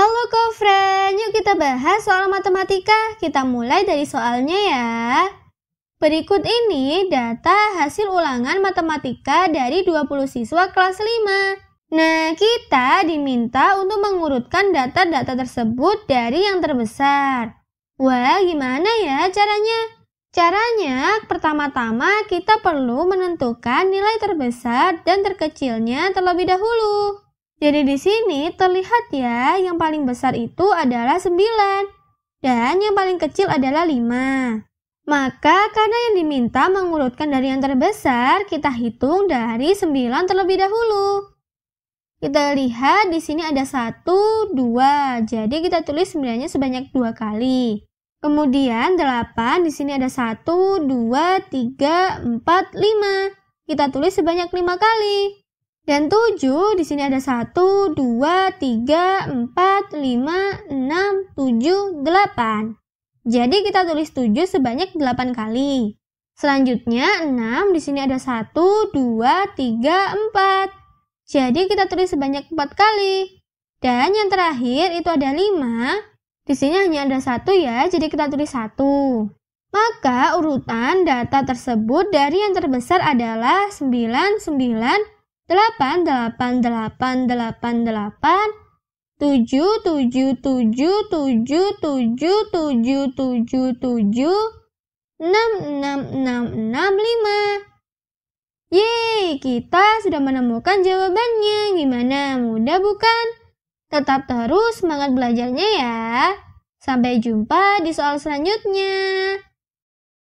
Halo kau, friend yuk kita bahas soal matematika. Kita mulai dari soalnya ya. Berikut ini data hasil ulangan matematika dari 20 siswa kelas 5. Nah, kita diminta untuk mengurutkan data-data tersebut dari yang terbesar. Wah, gimana ya caranya? Caranya, pertama-tama kita perlu menentukan nilai terbesar dan terkecilnya terlebih dahulu. Jadi di sini terlihat ya, yang paling besar itu adalah 9 dan yang paling kecil adalah 5. Maka karena yang diminta mengurutkan dari yang terbesar, kita hitung dari 9 terlebih dahulu. Kita lihat di sini ada 1, 2. Jadi kita tulis 9-nya sebanyak 2 kali. Kemudian 8 di sini ada 1, 2, 3, 4, 5. Kita tulis sebanyak 5 kali. Dan 7 di sini ada 1 2 3 4 5 6 7 8. Jadi kita tulis 7 sebanyak 8 kali. Selanjutnya 6 di sini ada 1 2 3 4. Jadi kita tulis sebanyak 4 kali. Dan yang terakhir itu ada 5. Di sini hanya ada 1 ya, jadi kita tulis 1. Maka urutan data tersebut dari yang terbesar adalah 9 9 delapan delapan delapan delapan delapan tujuh tujuh tujuh tujuh tujuh tujuh tujuh tujuh enam enam enam enam lima Yeay, kita sudah menemukan jawabannya. Gimana? Mudah bukan? Tetap terus semangat belajarnya ya. Sampai jumpa di soal selanjutnya.